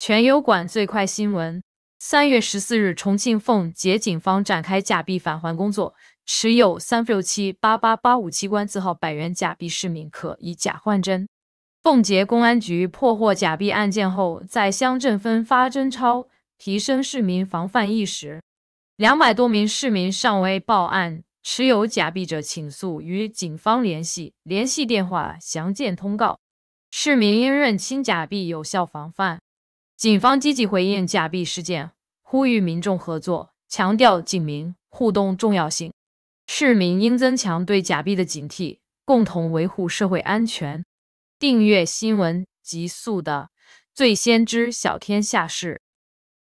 全优管最快新闻：三月十四日，重庆奉节警方展开假币返还工作。持有三六七八八八五七官字号百元假币市民，可以假换真。奉节公安局破获假币案件后，在乡镇分发真钞，提升市民防范意识。两百多名市民尚未报案，持有假币者请速与警方联系，联系电话详见通告。市民应认清假币，有效防范。警方积极回应假币事件，呼吁民众合作，强调警民互动重要性。市民应增强对假币的警惕，共同维护社会安全。订阅新闻极速的，最先知晓天下事。